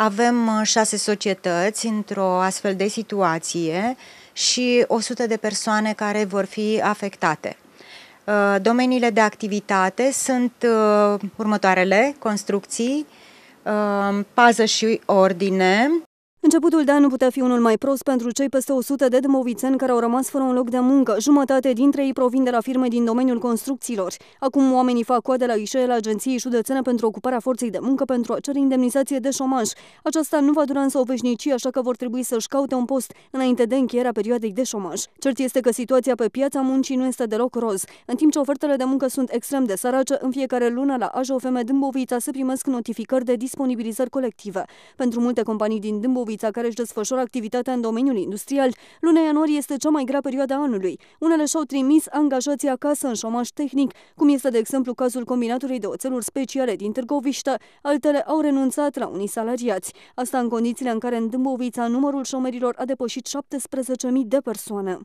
Avem uh, șase societăți într-o astfel de situație și 100 de persoane care vor fi afectate. Uh, domeniile de activitate sunt uh, următoarele, construcții, pază și ordine, Începutul de an putea fi unul mai prost pentru cei peste 100 de dâmbovițeni care au rămas fără un loc de muncă. Jumătate dintre ei provin de la firme din domeniul construcțiilor. Acum oamenii fac coadă la la Agenției Județene pentru Ocuparea Forței de Muncă pentru a cere indemnizație de șomaj. Aceasta nu va dura însă o veșnicie, așa că vor trebui să-și caute un post înainte de încheierea perioadei de șomaj. Cert este că situația pe piața muncii nu este deloc roz. În timp ce ofertele de muncă sunt extrem de sărace, în fiecare lună la AJOFM Dâmbovița se primesc notificări de disponibilizări colective. Pentru multe companii din Dâmbovița, Bistrița, care își desfășoară activitatea în domeniul industrial. Luna ianuarie este cea mai grea perioadă a anului. Unele și-au trimis angajații acasă în șomaj tehnic, cum este de exemplu cazul combinatului de oțeluri speciale din Târgoviște. Altele au renunțat la unii salariați. Asta în condițiile în care în Dâmbovița numărul șomerilor a depășit 17.000 de persoane.